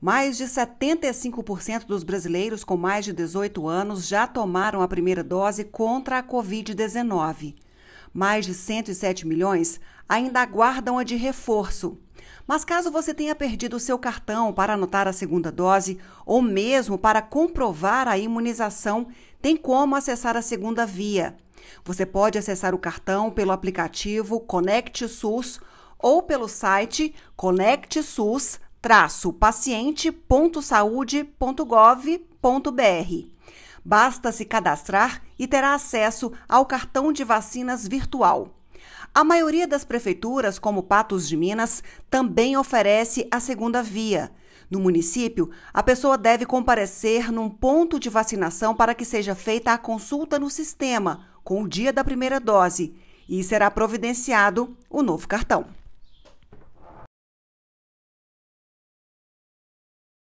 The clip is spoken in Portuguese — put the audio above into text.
Mais de 75% dos brasileiros com mais de 18 anos já tomaram a primeira dose contra a Covid-19. Mais de 107 milhões ainda aguardam a de reforço. Mas caso você tenha perdido o seu cartão para anotar a segunda dose ou mesmo para comprovar a imunização, tem como acessar a segunda via. Você pode acessar o cartão pelo aplicativo Conecte SUS ou pelo site ConectSUS.com traço paciente.saude.gov.br. Basta se cadastrar e terá acesso ao cartão de vacinas virtual. A maioria das prefeituras, como Patos de Minas, também oferece a segunda via. No município, a pessoa deve comparecer num ponto de vacinação para que seja feita a consulta no sistema, com o dia da primeira dose, e será providenciado o novo cartão.